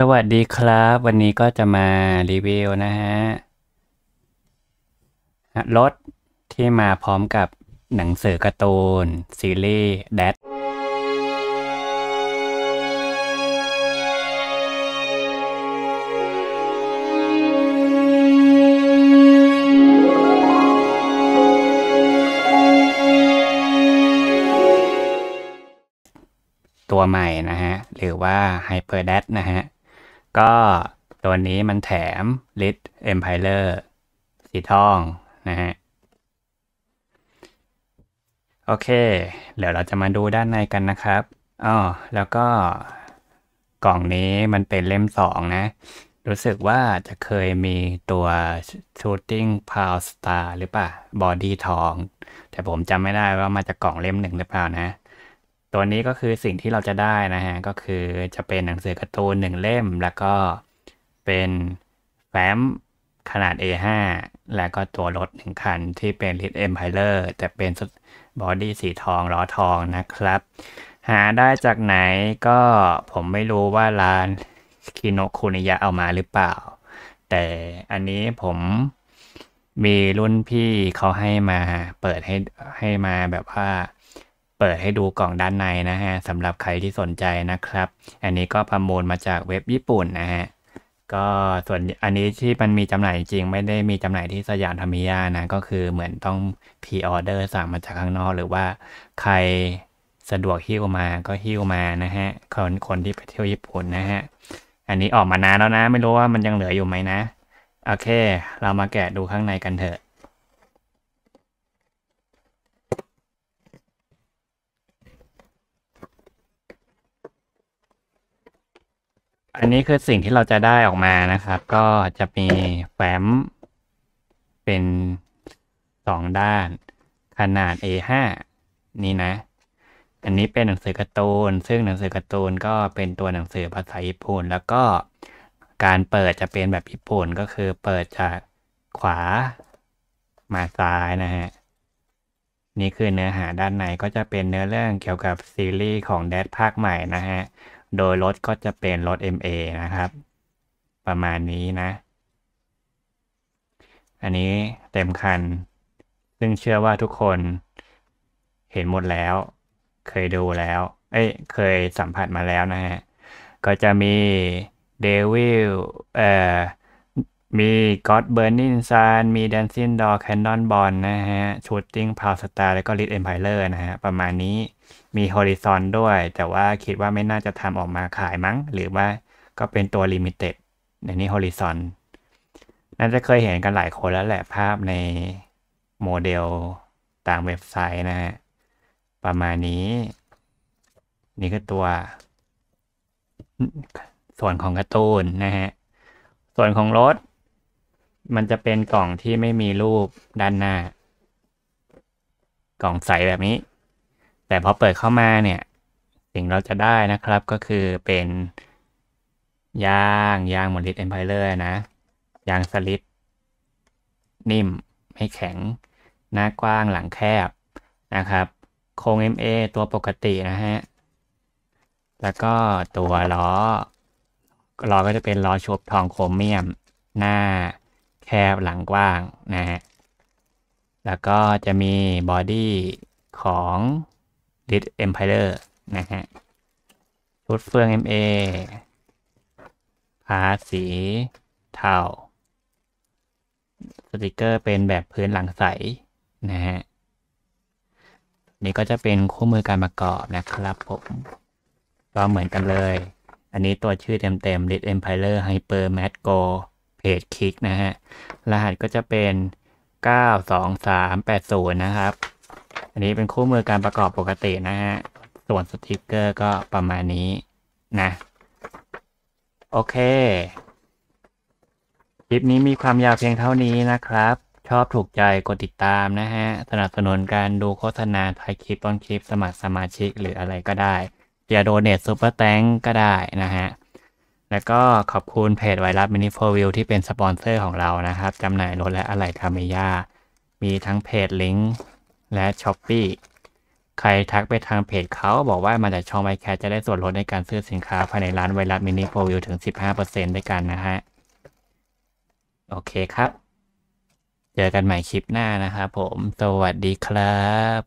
สวัสดีครับ วันนี้ก็จะมารีวิวนะฮะ รถที่มาพร้อมกับหนังสือการ์ตูน ซีรีส์แดดตัวใหม่นะฮะ หรือว่า Hyper d a ดนะฮะก็ตัวนี้มันแถมลิเอ็มไพเลอร์สีทองนะฮะโอเคเดี๋ยวเราจะมาดูด้านในกันนะครับอ๋อแล้วก็กล่องนี้มันเป็นเล่มสองนะ รู้สึกว่าจะเคยมีตัว Shooting p o w Star หรือเปล่าบอดี้ทอง แต่ผมจำไม่ได้ว่ามาจากกล่องเล่มหนึ่งหรือเปล่านะตัวนี้ก็คือสิ่งที่เราจะได้นะฮะ ก็คือจะเป็นหนังสือการ์ตูนหนึ่งเล่ม แล้วก็เป็นแฟ้มขนาด A5 แล้วก็ตัวรถหนึ่งคันที่เป็นลิทเอ็มไพเลอร์แต่เป็นบอดี้สีทองล้อทองนะครับ หาได้จากไหนก็ผมไม่รู้ว่าร้านคิโนคุนิยะเอามาหรือเปล่า แต่อันนี้ผมมีรุ่นพี่เขาให้มาเปิดให้ให้มาแบบว่าเปิดให้ดูกล่องด้านในนะฮะสำหรับใครที่สนใจนะครับ อันนี้ก็ประมูลมาจากเว็บญี่ปุ่นนะฮะก็ส่วนอันนี้ที่มันมีจำหน่ายจริง ไม่ได้มีจำหน่ายที่สยามธรรมิยานะก็คือเหมือนต้องพีออเดอร์สั่งมาจากข้างนอก หรือว่าใครสะดวกฮิ้วมาก็ฮิ้วมานะฮะคนคนที่ไปเที่ยวญี่ปุ่นนะฮะอันนี้ออกมานานแล้วนะ ไม่รู้ว่ามันยังเหลืออยู่ไหมนะโอเค เรามาแกะดูข้างในกันเถอะอันนี้คือสิ่งที่เราจะได้ออกมานะครับ ก็จะมีแฟ้มเป็นสองด้าน ขนาด A5 นี่นะ อันนี้เป็นหนังสือการ์ตูนซึ่งหนังสือการ์ตูนก็เป็นตัวหนังสือภาษาญี่ปุ่นแล้วก็การเปิดจะเป็นแบบญี่ปุ่นก็คือเปิดจากขวามาซ้ายนะฮะนี่คือเนื้อหาด้านในก็จะเป็นเนื้อเรื่องเกี่ยวกับซีรีส์ของแดดภาคใหม่นะฮะโดยรถก็จะเป็นรถ MA นะครับ ประมาณนี้นะ อันนี้เต็มคัน ซึ่งเชื่อว่าทุกคนเห็นหมดแล้ว เคยดูแล้ว เอ้ยเคยสัมผัสมาแล้วนะฮะก็จะมีเดวิลเอ่อมีก็อดเบ n ร์นินซานมีแดนซินดอร์แคนนอนบอลนะฮะชูตติ้งพาวสตา a r แล้วก็ลิทเอ็มไพเลอร์นะฮะ ประมาณนี้ มีฮอ r ิ z o นด้วย แต่ว่าคิดว่าไม่น่าจะทำออกมาขายมั้ง หรือว่าก็เป็นตัวลิมิเต็ดในนี้ฮอ r ิ z o นน่าจะเคยเห็นกันหลายคนแล้วแหละภาพใน โมเดลตามเว็บไซต์นะฮะ ประมาณนี้ นี่คือตัว ส่วนของการ์ตูนนะฮะ ส่วนของรถมันจะเป็นกล่องที่ไม่มีรูปด้านหน้า กล่องใสแบบนี้ แต่พอเปิดเข้ามาเนี่ย สิ่งเราจะได้นะครับก็คือเป็นยางยางมอลิทเอ็มไพเลอร์นะยางสลิดนิ่มไม่แข็งหน้ากว้างหลังแคบนะครับโครง MA ตัวปกตินะฮะ แล้วก็ตัวล้อล้อก็จะเป็นล้อชุบทองโครเมียมหน้าแคบหลังกว้างนะฮะ แล้วก็จะมีบอดี้ของ d i t e เลอร์นะฮะ ชุดเฟือง MA พาสีเทา สติกเกอร์เป็นแบบพื้นหลังใส นะฮะ นี่ก็จะเป็นคู่มือการประกอบนะครับผม ก็เหมือนกันเลย อันนี้ตัวชื่อเต็มๆ d i t Empire Hyper Mad Go จคลิกนะฮะ รหัสก็จะเป็น 92380 นะครับ อันนี้เป็นคู่มือการประกอบปกตินะฮะ ส่วนสติกเกอร์ก็ประมาณนี้นะโอเค คลิปนี้มีความยาวเพียงเท่านี้นะครับ ชอบถูกใจกดติดตามนะฮะ สนับสนุนการดูโฆษณาท้ายคลิปต้นคลิปสมัครสมาชิกหรืออะไรก็ได้เดียโดเนตซูเปอร์แตงก็ได้นะฮะแล้วก็ขอบคุณเพจไวรัสมินิโฟวิลที่เป็นสปอนเซอร์ของเรานะครับจำหน่ายรถและอะไหล่คาเมยะามีทั้งเพจลิงก์และช้อปปี้ใครทักไปทางเพจเขาบอกว่ามาจากช่องไวแคสจะได้ส่วนลดในการซื้อสินค้าภายในร้านไวรัสมินิโฟวิลถึง 15%ด้วยกันนะฮะโอเคครับ เจอกันใหม่คลิปหน้านะครับผม สวัสดีครับ